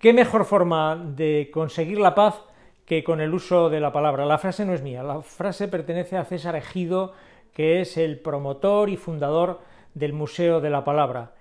¿Qué mejor forma de conseguir la paz que con el uso de la palabra? La frase no es mía, la frase pertenece a César Egido, que es el promotor y fundador del Museo de la Palabra.